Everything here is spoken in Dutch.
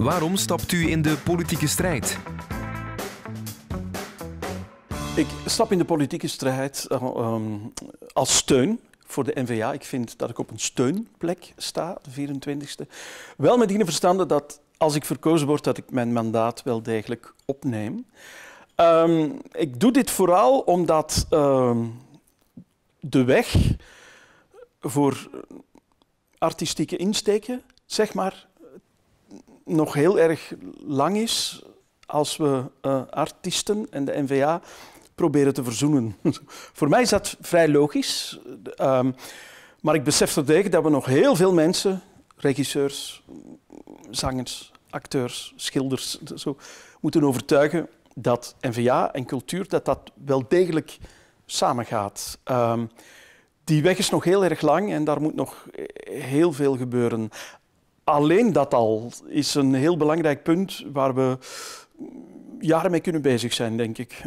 Waarom stapt u in de politieke strijd? Ik stap in de politieke strijd eh, ehm, als steun voor de NVA. Ik vind dat ik op een steunplek sta, de 24e. Wel met die verstande dat als ik verkozen word, dat ik mijn mandaat wel degelijk opneem. Ehm, ik doe dit vooral omdat ehm, de weg voor artistieke insteken, zeg maar, nog heel erg lang is als we eh, artiesten en de NVA proberen te verzoenen. Voor mij is dat vrij logisch. Ehm, maar ik besef terdege dat we nog heel veel mensen, regisseurs, zangers, acteurs, schilders, zo, moeten overtuigen dat NVA en cultuur dat dat wel degelijk samengaat. Ehm, die weg is nog heel erg lang en daar moet nog heel veel gebeuren alleen dat al is een heel belangrijk punt waar we jaren mee kunnen bezig zijn, denk ik.